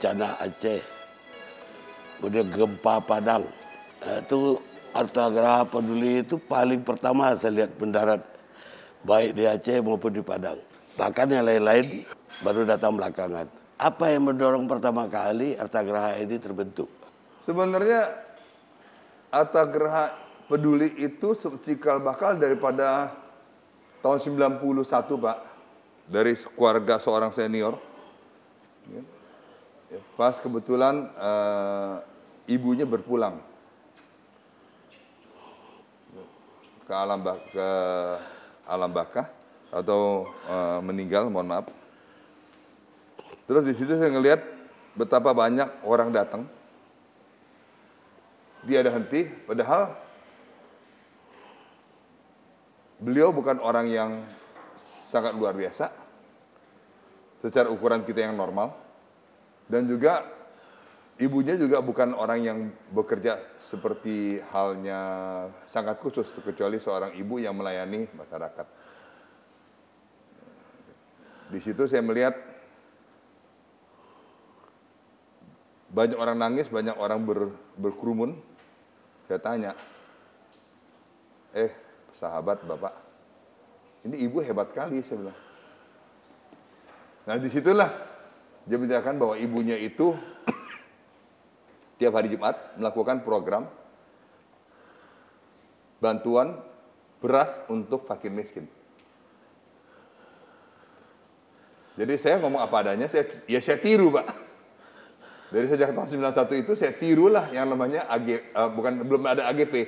bencana Aceh, kemudian gempa Padang. Nah, itu Artagraha geraha peduli itu paling pertama saya lihat pendarat baik di Aceh maupun di Padang. Bahkan yang lain-lain baru datang belakangan. Apa yang mendorong pertama kali Artagraha geraha ini terbentuk? Sebenarnya Artagraha geraha peduli itu cikal bakal daripada tahun 91 Pak. Dari keluarga seorang senior. Ya pas kebetulan uh, ibunya berpulang ke alam bah ke alam bakah atau uh, meninggal mohon maaf terus di situ saya ngelihat betapa banyak orang datang dia ada henti padahal beliau bukan orang yang sangat luar biasa secara ukuran kita yang normal dan juga ibunya juga bukan orang yang bekerja seperti halnya sangat khusus kecuali seorang ibu yang melayani masyarakat. Di situ saya melihat banyak orang nangis, banyak orang ber, berkerumun. Saya tanya, eh sahabat bapak, ini ibu hebat kali saya bilang. Nah disitulah dia menceritakan bahwa ibunya itu tiap hari Jumat melakukan program bantuan beras untuk fakir miskin. Jadi saya ngomong apa adanya, saya, ya saya tiru pak. Dari sejak tahun 91 itu saya tirulah yang namanya AG, uh, eh, bukan belum ada AGP,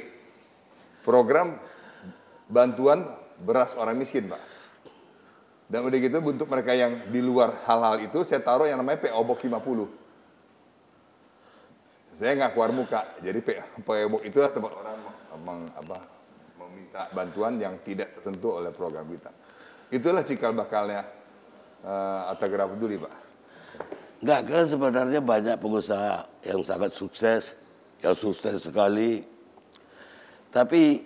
program bantuan beras orang miskin pak. Dan udah gitu untuk mereka yang di luar hal-hal itu saya taruh yang namanya PO Box 50. Saya nggak keluar muka. Jadi PO Box itulah tempat orang meng, apa, meminta bantuan yang tidak tertentu oleh program kita. Itulah cikal bakalnya uh, eh, Gerak Peduli, Pak. kan sebenarnya banyak pengusaha yang sangat sukses, yang sukses sekali. Tapi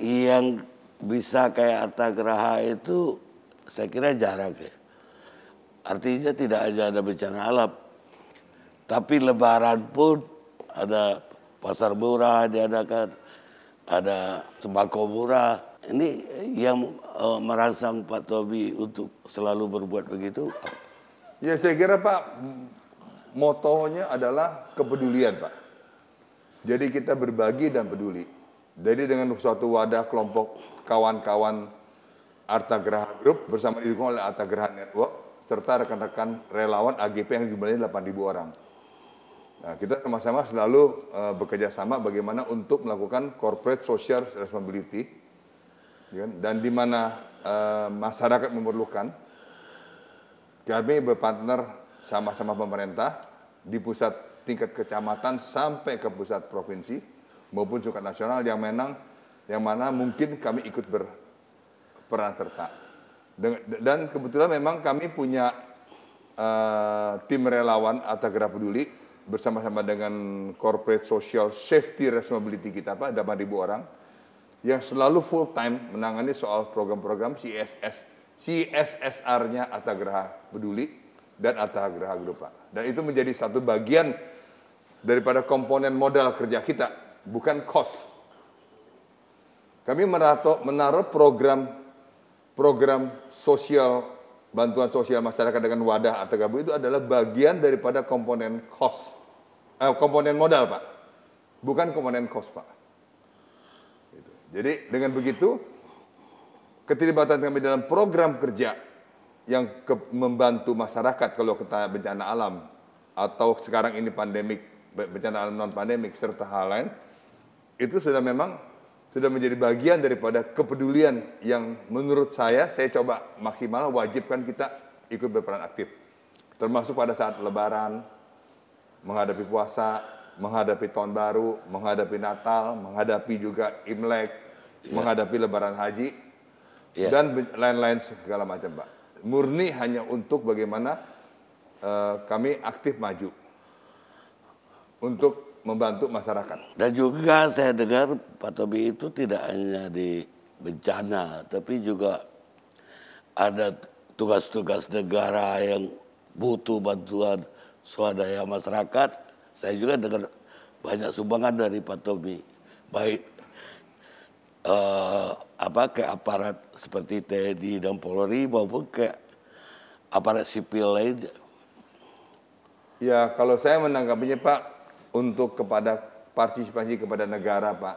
yang bisa kayak Geraha itu saya kira jarak ya. Artinya tidak hanya ada bencana alam, tapi lebaran pun ada pasar murah diadakan, ada sembako murah. Ini yang uh, merangsang Pak Tobi untuk selalu berbuat begitu. Ya saya kira Pak, motonya adalah kepedulian Pak. Jadi kita berbagi dan peduli. Jadi dengan suatu wadah kelompok kawan-kawan Arta Graha Group bersama didukung oleh Arta Graha Network serta rekan-rekan relawan AGP yang jumlahnya 8.000 orang. Nah, kita sama-sama selalu uh, bekerja sama bagaimana untuk melakukan corporate social responsibility ya kan? dan di mana uh, masyarakat memerlukan kami berpartner sama-sama pemerintah di pusat tingkat kecamatan sampai ke pusat provinsi maupun tingkat nasional yang menang yang mana mungkin kami ikut ber, peran serta. Dan kebetulan memang kami punya uh, tim relawan atau gerak Peduli bersama-sama dengan Corporate Social Safety Responsibility kita Pak, 8.000 orang yang selalu full time menangani soal program-program CSS, CSSR-nya Atagra Peduli dan Atagra Group Pak. Dan itu menjadi satu bagian daripada komponen modal kerja kita, bukan cost. Kami menaruh, menaruh program program sosial bantuan sosial masyarakat dengan wadah atau gabung itu adalah bagian daripada komponen cost eh, komponen modal pak bukan komponen cost pak gitu. jadi dengan begitu keterlibatan kami dalam program kerja yang ke, membantu masyarakat kalau kita bencana alam atau sekarang ini pandemik bencana alam non pandemik serta hal lain itu sudah memang sudah menjadi bagian daripada kepedulian yang menurut saya saya coba maksimal wajibkan kita ikut berperan aktif. Termasuk pada saat lebaran, menghadapi puasa, menghadapi tahun baru, menghadapi Natal, menghadapi juga Imlek, yeah. menghadapi lebaran haji yeah. dan lain-lain segala macam, Pak. Murni hanya untuk bagaimana uh, kami aktif maju untuk membantu masyarakat. Dan juga saya dengar Pak Tobi itu tidak hanya di bencana, tapi juga ada tugas-tugas negara yang butuh bantuan swadaya masyarakat. Saya juga dengar banyak sumbangan dari Pak Tobi, baik eh, apa ke aparat seperti TNI dan Polri maupun ke aparat sipil lain. Ya, kalau saya menanggapinya Pak, untuk kepada partisipasi kepada negara, Pak.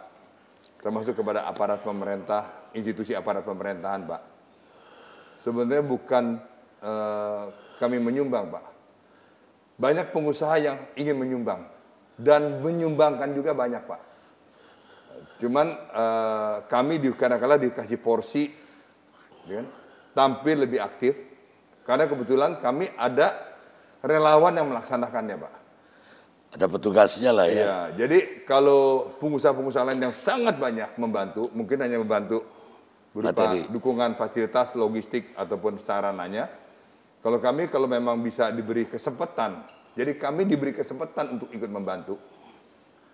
Termasuk kepada aparat pemerintah, institusi aparat pemerintahan, Pak. Sebenarnya bukan uh, kami menyumbang, Pak. Banyak pengusaha yang ingin menyumbang dan menyumbangkan juga banyak, Pak. Cuman uh, kami di kadang-kadang dikasih porsi, ya kan? tampil lebih aktif karena kebetulan kami ada relawan yang melaksanakannya, Pak. Ada petugasnya lah ya. ya jadi kalau pengusaha-pengusaha lain yang sangat banyak membantu, mungkin hanya membantu berupa Materi. dukungan fasilitas, logistik ataupun sarananya. Kalau kami kalau memang bisa diberi kesempatan, jadi kami diberi kesempatan untuk ikut membantu.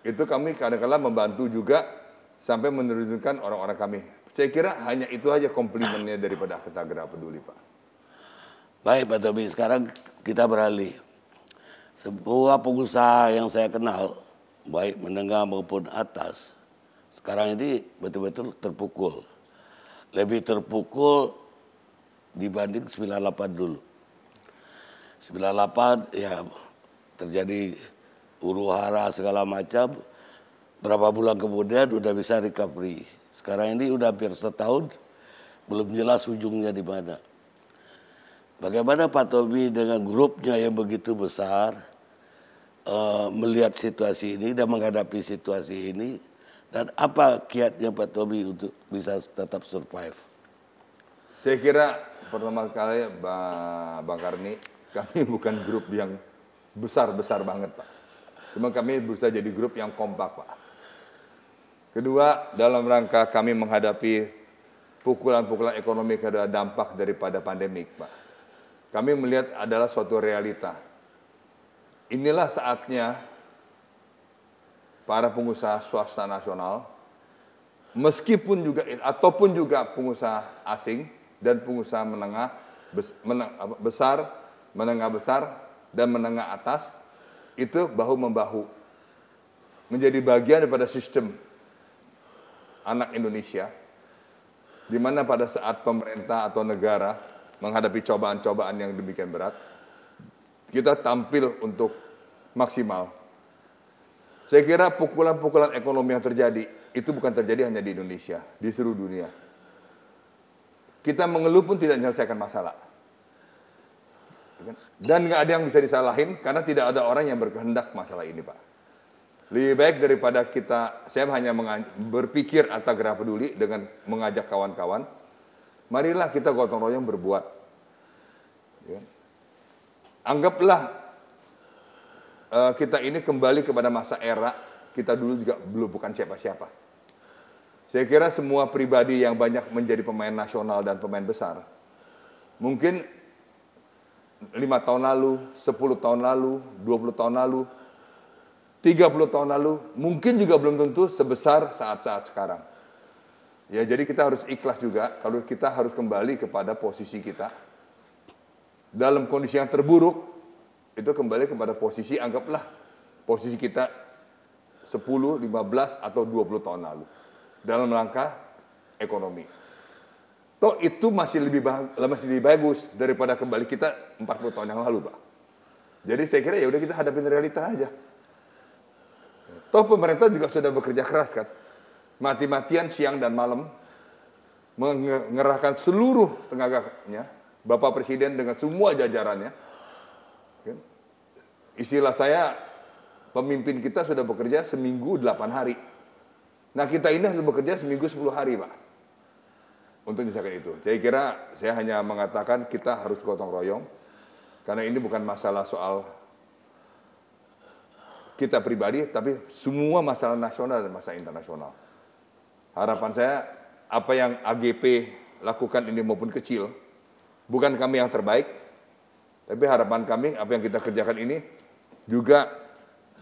Itu kami kadang kadang membantu juga sampai menerjunkan orang-orang kami. Saya kira hanya itu aja komplimennya daripada Akta Peduli, Pak. Baik Pak Tobi. sekarang kita beralih semua pengusaha yang saya kenal, baik menengah maupun atas, sekarang ini betul-betul terpukul. Lebih terpukul dibanding 98 dulu. 98 ya terjadi huru hara segala macam. Berapa bulan kemudian udah bisa recovery. Sekarang ini udah hampir setahun belum jelas ujungnya di mana. Bagaimana Pak Tobi dengan grupnya yang begitu besar uh, melihat situasi ini dan menghadapi situasi ini dan apa kiatnya Pak Tommy untuk bisa tetap survive? Saya kira pertama kali Bang Karni kami bukan grup yang besar-besar banget Pak. Cuma kami berusaha jadi grup yang kompak Pak. Kedua, dalam rangka kami menghadapi pukulan-pukulan ekonomi karena dampak daripada pandemik Pak. Kami melihat adalah suatu realita inilah saatnya para pengusaha swasta nasional, meskipun juga ataupun juga pengusaha asing dan pengusaha menengah besar, menengah besar dan menengah atas itu bahu membahu menjadi bagian daripada sistem anak Indonesia di mana pada saat pemerintah atau negara menghadapi cobaan-cobaan yang demikian berat kita tampil untuk maksimal. Saya kira pukulan-pukulan ekonomi yang terjadi itu bukan terjadi hanya di Indonesia, di seluruh dunia. Kita mengeluh pun tidak menyelesaikan masalah. Dan nggak ada yang bisa disalahin karena tidak ada orang yang berkehendak masalah ini, Pak. Lebih baik daripada kita, saya hanya berpikir atau gerak peduli dengan mengajak kawan-kawan. Marilah kita gotong royong berbuat. Ya kan? Anggaplah uh, kita ini kembali kepada masa era kita dulu juga belum bukan siapa-siapa. Saya kira semua pribadi yang banyak menjadi pemain nasional dan pemain besar, mungkin lima tahun lalu, 10 tahun lalu, 20 tahun lalu, 30 tahun lalu, mungkin juga belum tentu sebesar saat-saat sekarang. Ya, jadi kita harus ikhlas juga kalau kita harus kembali kepada posisi kita dalam kondisi yang terburuk itu kembali kepada posisi anggaplah posisi kita 10, 15 atau 20 tahun lalu dalam rangka ekonomi. Toh itu masih lebih masih lebih bagus daripada kembali kita 40 tahun yang lalu, Pak. Jadi saya kira ya udah kita hadapi realita aja. Toh pemerintah juga sudah bekerja keras kan. Mati-matian siang dan malam mengerahkan seluruh tenaganya Bapak Presiden dengan semua jajarannya. Kan? Istilah saya, pemimpin kita sudah bekerja seminggu 8 hari. Nah kita ini harus bekerja seminggu 10 hari Pak. Untuk misalkan itu. Saya kira saya hanya mengatakan kita harus gotong royong. Karena ini bukan masalah soal kita pribadi, tapi semua masalah nasional dan masalah internasional. Harapan saya, apa yang AGP lakukan ini maupun kecil, bukan kami yang terbaik, tapi harapan kami apa yang kita kerjakan ini juga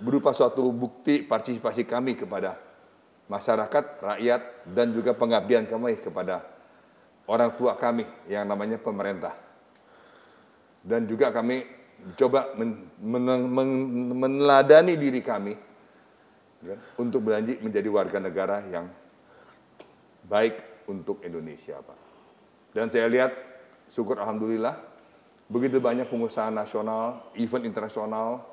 berupa suatu bukti partisipasi kami kepada masyarakat, rakyat, dan juga pengabdian kami kepada orang tua kami yang namanya pemerintah. Dan juga kami coba men, men, men, meneladani diri kami ya, untuk berjanji menjadi warga negara yang baik untuk Indonesia, Pak. Dan saya lihat Syukur Alhamdulillah. Begitu banyak pengusaha nasional, event internasional,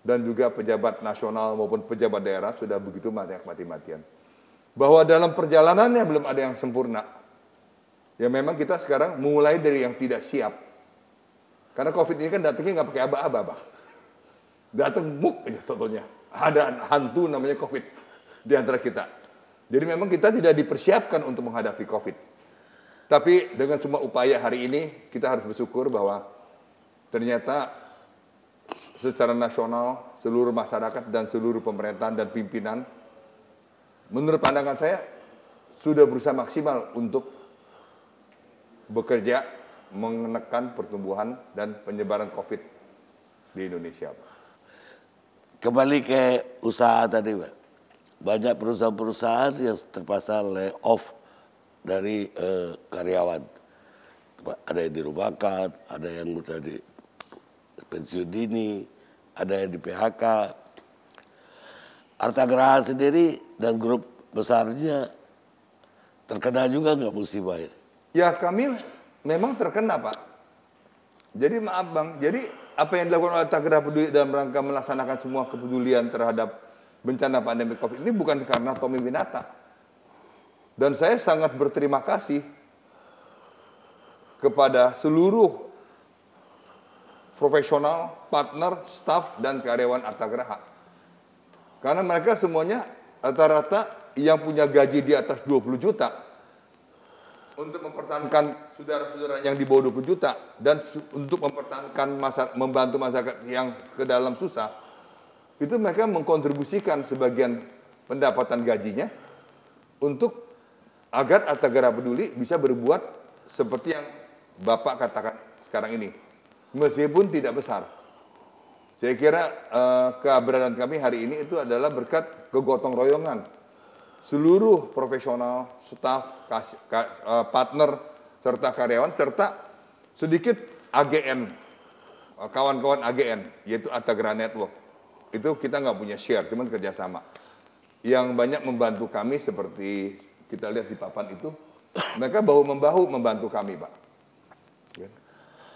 dan juga pejabat nasional maupun pejabat daerah sudah begitu mati-matian. Bahwa dalam perjalanannya belum ada yang sempurna. Ya memang kita sekarang mulai dari yang tidak siap. Karena COVID ini kan datangnya nggak pakai aba-aba, Pak. Datang muk aja totalnya. Ada hantu namanya COVID di antara kita. Jadi memang kita tidak dipersiapkan untuk menghadapi COVID. Tapi dengan semua upaya hari ini kita harus bersyukur bahwa ternyata secara nasional seluruh masyarakat dan seluruh pemerintahan dan pimpinan menurut pandangan saya sudah berusaha maksimal untuk bekerja menekan pertumbuhan dan penyebaran COVID di Indonesia. Kembali ke usaha tadi, Pak. Banyak perusahaan-perusahaan yang terpaksa off dari eh, karyawan. Ada yang dirumahkan, ada yang sudah di pensiun dini, ada yang di PHK. Arta Geraha sendiri dan grup besarnya terkena juga nggak musibah ini? Ya kami memang terkena Pak. Jadi maaf Bang, jadi apa yang dilakukan oleh Tagra Peduli dalam rangka melaksanakan semua kepedulian terhadap bencana pandemi COVID ini bukan karena Tommy Winata dan saya sangat berterima kasih kepada seluruh profesional, partner, staff, dan karyawan Arta Karena mereka semuanya rata-rata yang punya gaji di atas 20 juta untuk mempertahankan saudara-saudara yang di bawah 20 juta dan untuk mempertahankan masyarakat, membantu masyarakat yang ke dalam susah itu mereka mengkontribusikan sebagian pendapatan gajinya untuk agar gara Peduli bisa berbuat seperti yang Bapak katakan sekarang ini, meskipun tidak besar. Saya kira uh, keberadaan kami hari ini itu adalah berkat kegotong royongan seluruh profesional, staf, kas, kas, uh, eh, partner, serta karyawan, serta sedikit AGN, eh, kawan-kawan AGN, yaitu atagra Network. Itu kita nggak punya share, cuman kerjasama. Yang banyak membantu kami seperti kita lihat di papan itu, mereka bahu membahu membantu kami, Pak. Ya.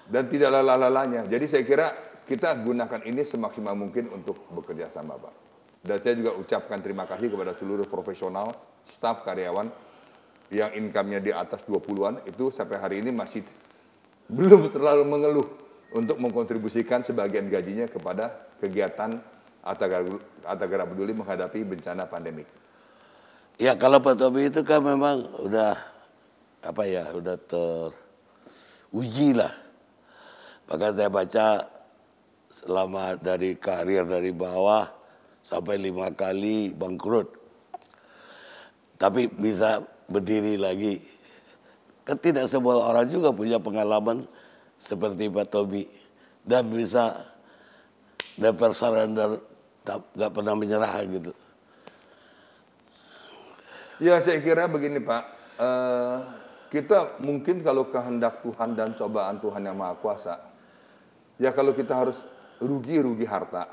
Dan tidak lalalalanya Jadi saya kira kita gunakan ini semaksimal mungkin untuk bekerja sama, Pak. Dan saya juga ucapkan terima kasih kepada seluruh profesional, staf, karyawan yang income-nya di atas 20-an itu sampai hari ini masih belum terlalu mengeluh untuk mengkontribusikan sebagian gajinya kepada kegiatan Atagara Peduli menghadapi bencana pandemik. Ya kalau Pak Tommy itu kan memang udah apa ya udah teruji lah. Bahkan saya baca selama dari karir dari bawah sampai lima kali bangkrut. Tapi bisa berdiri lagi. Kan tidak semua orang juga punya pengalaman seperti Pak Tommy. Dan bisa never dan nggak pernah menyerah gitu. Ya saya kira begini Pak, uh, kita mungkin kalau kehendak Tuhan dan cobaan Tuhan yang Maha Kuasa, ya kalau kita harus rugi-rugi harta,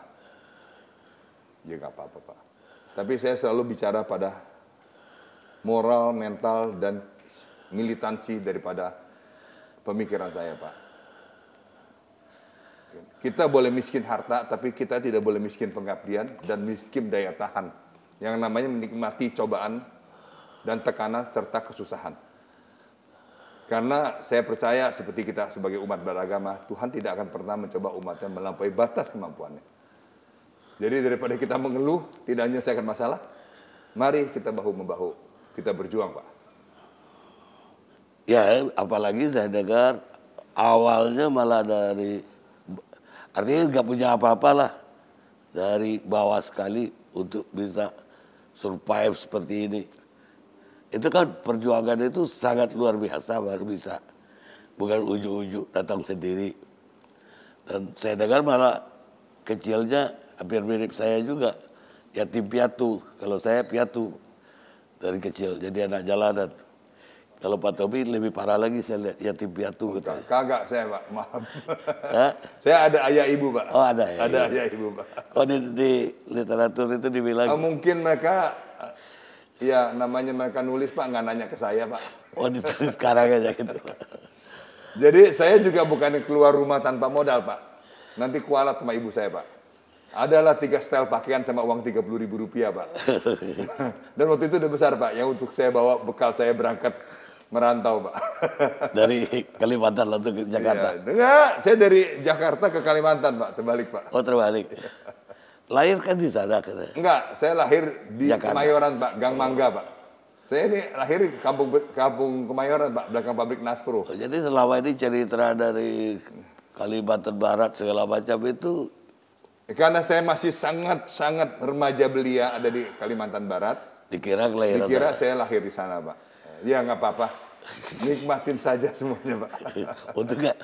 ya nggak apa-apa Pak. Tapi saya selalu bicara pada moral, mental, dan militansi daripada pemikiran saya Pak. Kita boleh miskin harta, tapi kita tidak boleh miskin pengabdian dan miskin daya tahan. Yang namanya menikmati cobaan dan tekanan serta kesusahan. Karena saya percaya seperti kita sebagai umat beragama, Tuhan tidak akan pernah mencoba umatnya melampaui batas kemampuannya. Jadi daripada kita mengeluh, tidak menyelesaikan masalah, mari kita bahu-membahu, kita berjuang Pak. Ya, apalagi saya dengar awalnya malah dari, artinya nggak punya apa-apalah dari bawah sekali untuk bisa survive seperti ini. Itu kan perjuangan itu sangat luar biasa baru bisa. Bukan ujuk-ujuk datang sendiri. Dan saya dengar malah kecilnya hampir mirip saya juga. Yatim piatu. Kalau saya piatu dari kecil. Jadi anak jalanan. Kalau Pak Tommy lebih parah lagi saya lihat yatim piatu. gitu. kagak saya Pak, maaf. saya ada ayah ibu Pak. Oh ada ya. Ada ayah ibu Pak. Oh di, di literatur itu dibilang. Oh, mungkin mereka Iya, namanya mereka nulis Pak, nggak nanya ke saya Pak. Oh ditulis sekarang aja gitu Jadi saya juga bukan keluar rumah tanpa modal Pak. Nanti kualat sama ibu saya Pak. Adalah tiga style pakaian sama uang tiga puluh ribu rupiah Pak. Dan waktu itu udah besar Pak, yang untuk saya bawa bekal saya berangkat merantau Pak. dari Kalimantan langsung ke Jakarta? Iya, enggak, saya dari Jakarta ke Kalimantan Pak, terbalik Pak. Oh terbalik. Iya lahir kan di sana katanya. Enggak, saya lahir di Jakarta. Kemayoran, Pak, Gang Mangga, Pak. Saya ini lahir di kampung kampung Kemayoran, Pak, belakang pabrik Naspro. Oh, jadi selama ini cerita dari Kalimantan Barat segala macam itu karena saya masih sangat-sangat remaja belia ada di Kalimantan Barat. Dikira kelahiran. Dikira saya lahir di sana, Pak. Ya nggak apa-apa. Nikmatin saja semuanya, Pak. Untuk nggak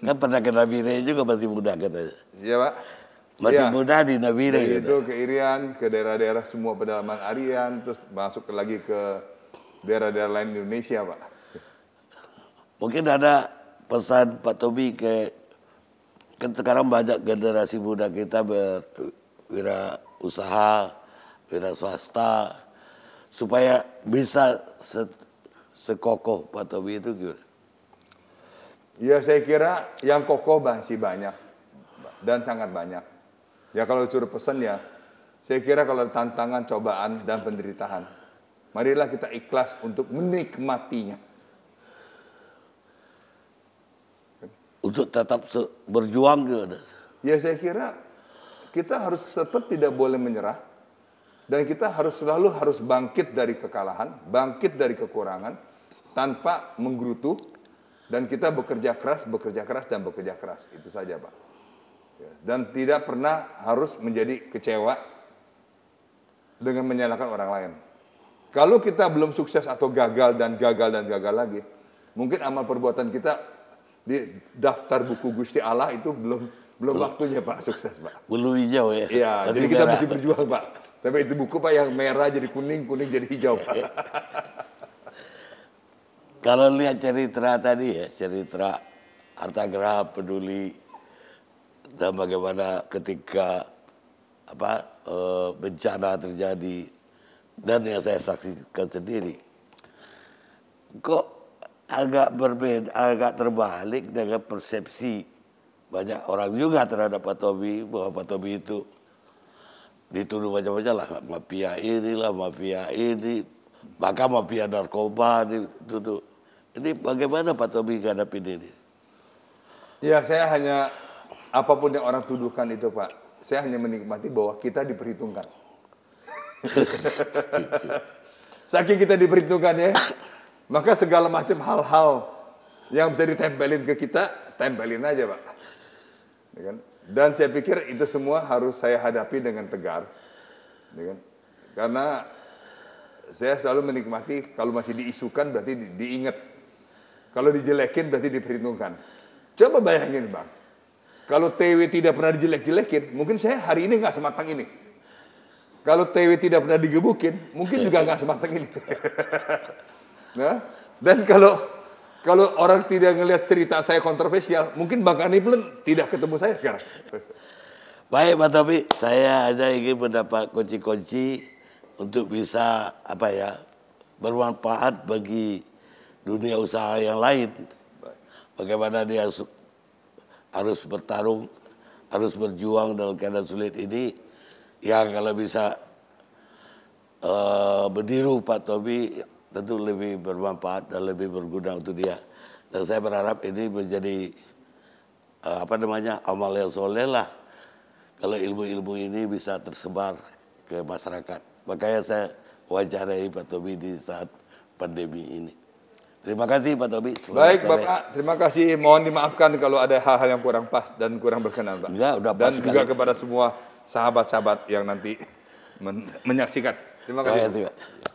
kan pernah kena juga masih muda katanya. Iya, Pak masih ya, muda di Nabire gitu. Itu ke Irian, ke daerah-daerah semua pedalaman Arian, terus masuk lagi ke daerah-daerah lain di Indonesia, Pak. Mungkin ada pesan Pak Tobi ke kan sekarang banyak generasi muda kita berwira usaha, wira swasta supaya bisa se sekokoh Pak Tobi itu gimana? Ya saya kira yang kokoh masih banyak dan sangat banyak. Ya kalau suruh pesan ya, saya kira kalau tantangan, cobaan, dan penderitaan. Marilah kita ikhlas untuk menikmatinya. Untuk tetap berjuang juga. Ya saya kira kita harus tetap tidak boleh menyerah. Dan kita harus selalu harus bangkit dari kekalahan, bangkit dari kekurangan, tanpa menggerutu. Dan kita bekerja keras, bekerja keras, dan bekerja keras. Itu saja Pak. Ya. dan tidak pernah harus menjadi kecewa dengan menyalahkan orang lain. Kalau kita belum sukses atau gagal dan gagal dan gagal lagi, mungkin amal perbuatan kita di daftar buku Gusti Allah itu belum belum waktunya Pak sukses Pak. Belum hijau ya. Iya, jadi kita merah. mesti berjuang Pak. Tapi itu buku Pak yang merah jadi kuning, kuning jadi hijau Pak. Kalau lihat cerita tadi ya, cerita harta peduli dan bagaimana ketika apa e, bencana terjadi dan yang saya saksikan sendiri kok agak berbeda agak terbalik dengan persepsi banyak orang juga terhadap Pak Tobi bahwa Pak Tobi itu dituduh macam-macam lah mafia inilah mafia ini bahkan mafia narkoba dituduh ini bagaimana Pak Tobi menghadapi ini ya saya hanya apapun yang orang tuduhkan itu Pak, saya hanya menikmati bahwa kita diperhitungkan. Saking kita diperhitungkan ya, maka segala macam hal-hal yang bisa ditempelin ke kita, tempelin aja Pak. Ya kan? Dan saya pikir itu semua harus saya hadapi dengan tegar. Ya kan? Karena saya selalu menikmati kalau masih diisukan berarti diingat. Kalau dijelekin berarti diperhitungkan. Coba bayangin bang, kalau TW tidak pernah dijelek-jelekin, mungkin saya hari ini nggak sematang ini. Kalau TW tidak pernah digebukin, mungkin juga nggak sematang ini. nah, dan kalau kalau orang tidak ngelihat cerita saya kontroversial, mungkin Bang belum tidak ketemu saya sekarang. Baik, Pak Tobi, saya hanya ingin mendapat kunci-kunci untuk bisa apa ya bermanfaat bagi dunia usaha yang lain. Bagaimana dia harus bertarung, harus berjuang dalam keadaan sulit ini. Ya kalau bisa uh, eh, berdiru Pak Tobi tentu lebih bermanfaat dan lebih berguna untuk dia. Dan saya berharap ini menjadi uh, apa namanya amal yang soleh lah. Kalau ilmu-ilmu ini bisa tersebar ke masyarakat. Makanya saya wawancarai Pak Tobi di saat pandemi ini. Terima kasih Pak Tobi. Baik sekali. Bapak, terima kasih. Mohon dimaafkan kalau ada hal-hal yang kurang pas dan kurang berkenan Pak. Ya, udah Dan sekali. juga kepada semua sahabat-sahabat yang nanti men menyaksikan. Terima kasih. Baik,